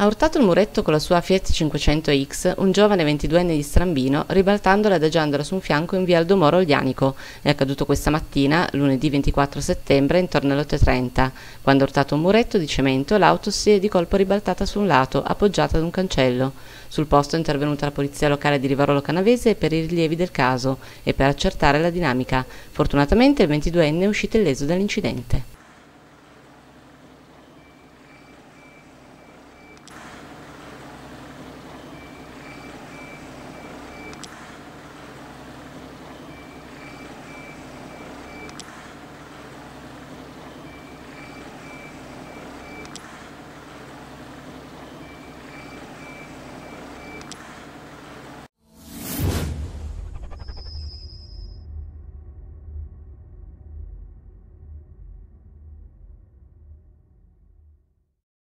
Ha urtato il muretto con la sua Fiat 500X un giovane 22enne di Strambino, ribaltandola e adagiandola su un fianco in via Aldomoro Oglianico. È accaduto questa mattina, lunedì 24 settembre, intorno alle 8.30. Quando ha urtato un muretto di cemento, l'auto si è di colpo ribaltata su un lato, appoggiata ad un cancello. Sul posto è intervenuta la polizia locale di Rivarolo Canavese per i rilievi del caso e per accertare la dinamica. Fortunatamente il 22enne è uscito illeso dall'incidente.